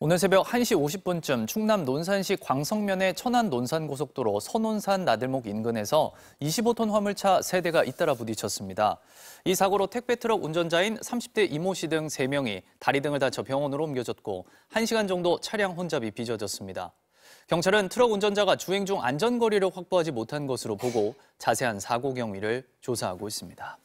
오늘 새벽 1시 50분쯤 충남 논산시 광성면의 천안 논산고속도로 선논산 나들목 인근에서 25톤 화물차 3대가 잇따라 부딪혔습니다. 이 사고로 택배트럭 운전자인 30대 이모 씨 등 3명이 다리 등을 다쳐 병원으로 옮겨졌고 1시간 정도 차량 혼잡이 빚어졌습니다. 경찰은 트럭 운전자가 주행 중 안전거리를 확보하지 못한 것으로 보고 자세한 사고 경위를 조사하고 있습니다.